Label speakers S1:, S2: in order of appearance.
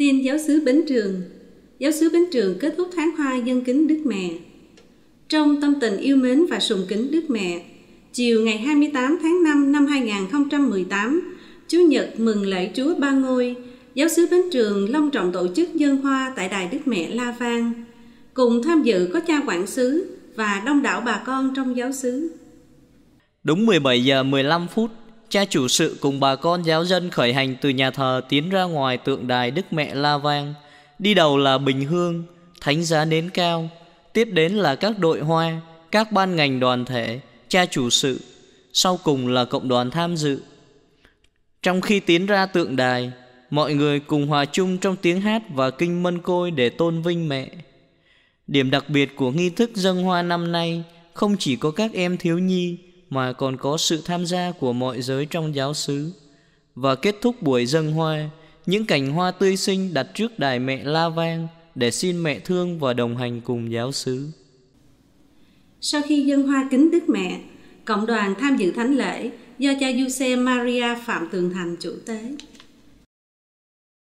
S1: Tin giáo sứ Bến Trường Giáo sứ Bến Trường kết thúc tháng hoa dân kính Đức Mẹ Trong tâm tình yêu mến và sùng kính Đức Mẹ Chiều ngày 28 tháng 5 năm 2018 Chủ nhật mừng lễ Chúa Ba Ngôi Giáo sứ Bến Trường long trọng tổ chức dân hoa tại Đài Đức Mẹ La Vang Cùng tham dự có cha quản sứ và đông đảo bà con trong giáo xứ.
S2: Đúng 17 giờ 15 phút, cha chủ sự cùng bà con giáo dân khởi hành từ nhà thờ tiến ra ngoài tượng đài Đức Mẹ La Vang. Đi đầu là Bình Hương, Thánh giá nến cao, tiếp đến là các đội hoa, các ban ngành đoàn thể, cha chủ sự, sau cùng là cộng đoàn tham dự. Trong khi tiến ra tượng đài, mọi người cùng hòa chung trong tiếng hát và kinh mân côi để tôn vinh mẹ. Điểm đặc biệt của nghi thức dân hoa năm nay không chỉ có các em thiếu nhi, mà còn có sự tham gia của mọi giới trong giáo xứ. Và kết thúc buổi dân hoa, những cành hoa tươi sinh đặt trước đài mẹ La Vang để xin mẹ thương và đồng hành cùng giáo xứ.
S1: Sau khi dân hoa kính Đức Mẹ, cộng đoàn tham dự thánh lễ do cha Giuse Maria Phạm Tường Thành chủ tế.